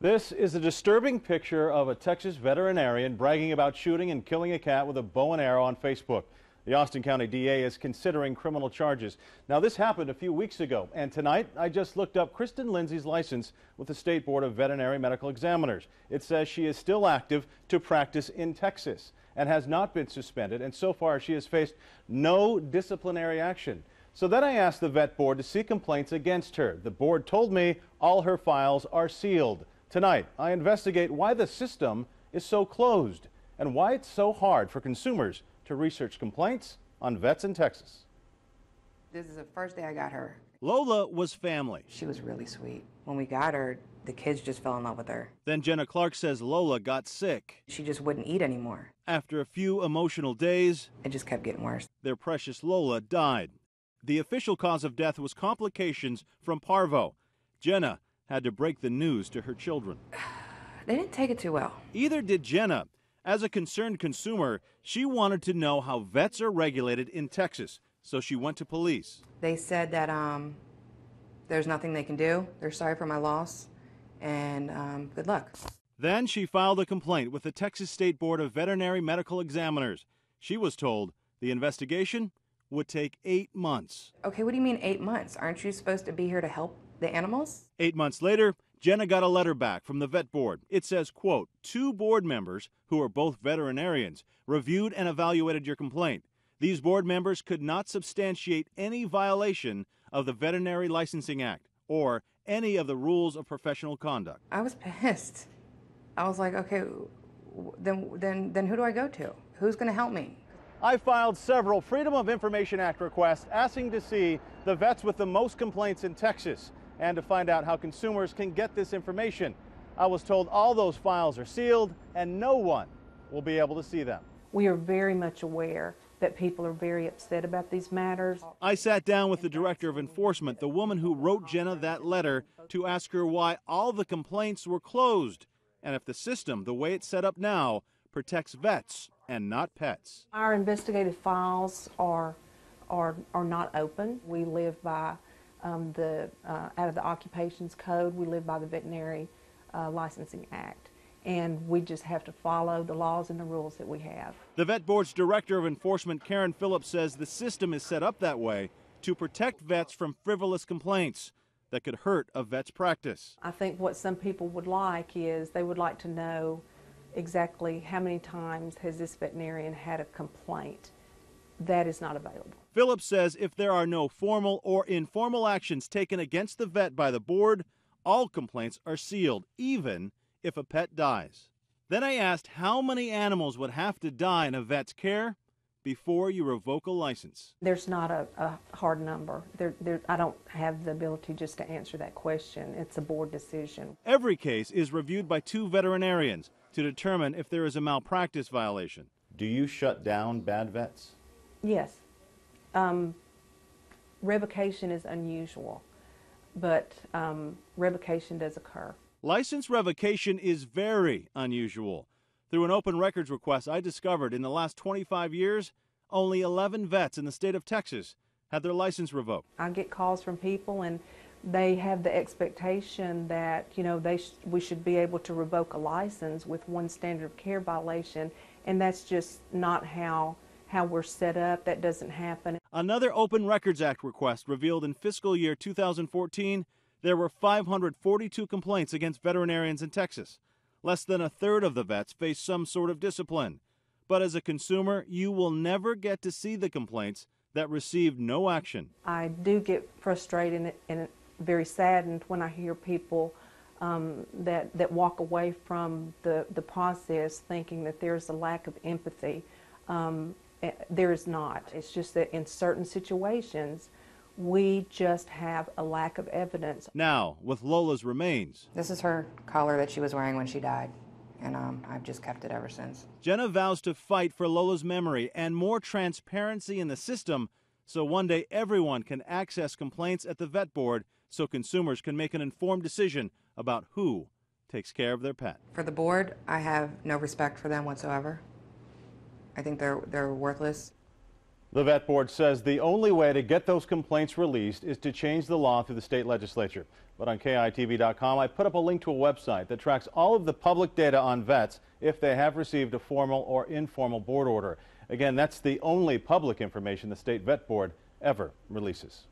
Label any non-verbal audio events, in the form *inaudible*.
This is a disturbing picture of a Texas veterinarian bragging about shooting and killing a cat with a bow and arrow on Facebook. The Austin County DA is considering criminal charges. Now, this happened a few weeks ago, and tonight I just looked up Kristen Lindsay's license with the State Board of Veterinary Medical Examiners. It says she is still active to practice in Texas and has not been suspended, and so far she has faced no disciplinary action. So then I asked the vet board to see complaints against her. The board told me all her files are sealed. Tonight, I investigate why the system is so closed and why it's so hard for consumers to research complaints on vets in Texas. This is the first day I got her. Lola was family. She was really sweet. When we got her, the kids just fell in love with her. Then Jenna Clark says Lola got sick. She just wouldn't eat anymore. After a few emotional days, it just kept getting worse. Their precious Lola died. The official cause of death was complications from parvo. Jenna had to break the news to her children. *sighs* They didn't take it too well. Either did Jenna. As a concerned consumer, she wanted to know how vets are regulated in Texas, so she went to police. They said that um, there's nothing they can do. They're sorry for my loss, and um, good luck. Then she filed a complaint with the Texas State Board of Veterinary Medical Examiners. She was told the investigation would take eight months. Okay, what do you mean eight months? Aren't you supposed to be here to help the animals. Eight months later, Jenna got a letter back from the vet board. It says, quote, two board members who are both veterinarians reviewed and evaluated your complaint. These board members could not substantiate any violation of the Veterinary Licensing Act or any of the rules of professional conduct. I was pissed. I was like, okay, then, then, then who do I go to? Who's going to help me? I filed several Freedom of Information Act requests asking to see the vets with the most complaints in Texas and to find out how consumers can get this information. I was told all those files are sealed and no one will be able to see them. We are very much aware that people are very upset about these matters. I sat down with the director of enforcement, the woman who wrote Jenna that letter, to ask her why all the complaints were closed and if the system, the way it's set up now, protects vets and not pets. Our investigative files are, are, are not open. We live by um, the, uh, out of the occupations code. We live by the Veterinary uh, Licensing Act. And we just have to follow the laws and the rules that we have. The Vet Board's Director of Enforcement, Karen Phillips, says the system is set up that way to protect vets from frivolous complaints that could hurt a vet's practice. I think what some people would like is they would like to know exactly how many times has this veterinarian had a complaint that is not available. Phillips says if there are no formal or informal actions taken against the vet by the board, all complaints are sealed, even if a pet dies. Then I asked how many animals would have to die in a vet's care before you revoke a license? There's not a, a hard number. There, there, I don't have the ability just to answer that question. It's a board decision. Every case is reviewed by two veterinarians to determine if there is a malpractice violation. Do you shut down bad vets? Yes. Um, revocation is unusual, but um, revocation does occur. License revocation is very unusual. Through an open records request, I discovered in the last 25 years, only 11 vets in the state of Texas had their license revoked. I get calls from people, and they have the expectation that you know they sh we should be able to revoke a license with one standard of care violation, and that's just not how how we're set up. That doesn't happen. Another Open Records Act request revealed in fiscal year 2014 there were 542 complaints against veterinarians in Texas. Less than a third of the vets face some sort of discipline. But as a consumer, you will never get to see the complaints that received no action. I do get frustrated and very saddened when I hear people um, that, that walk away from the, the process thinking that there's a lack of empathy. Um, Eh, there is not. It's just that in certain situations, we just have a lack of evidence. Now, with Lola's remains. This is her collar that she was wearing when she died, and um, I've just kept it ever since. Jenna vows to fight for Lola's memory and more transparency in the system so one day everyone can access complaints at the vet board so consumers can make an informed decision about who takes care of their pet. For the board, I have no respect for them whatsoever. I think they're, they're worthless. The vet board says the only way to get those complaints released is to change the law through the state legislature. But on KITV.com, I put up a link to a website that tracks all of the public data on vets if they have received a formal or informal board order. Again, that's the only public information the state vet board ever releases.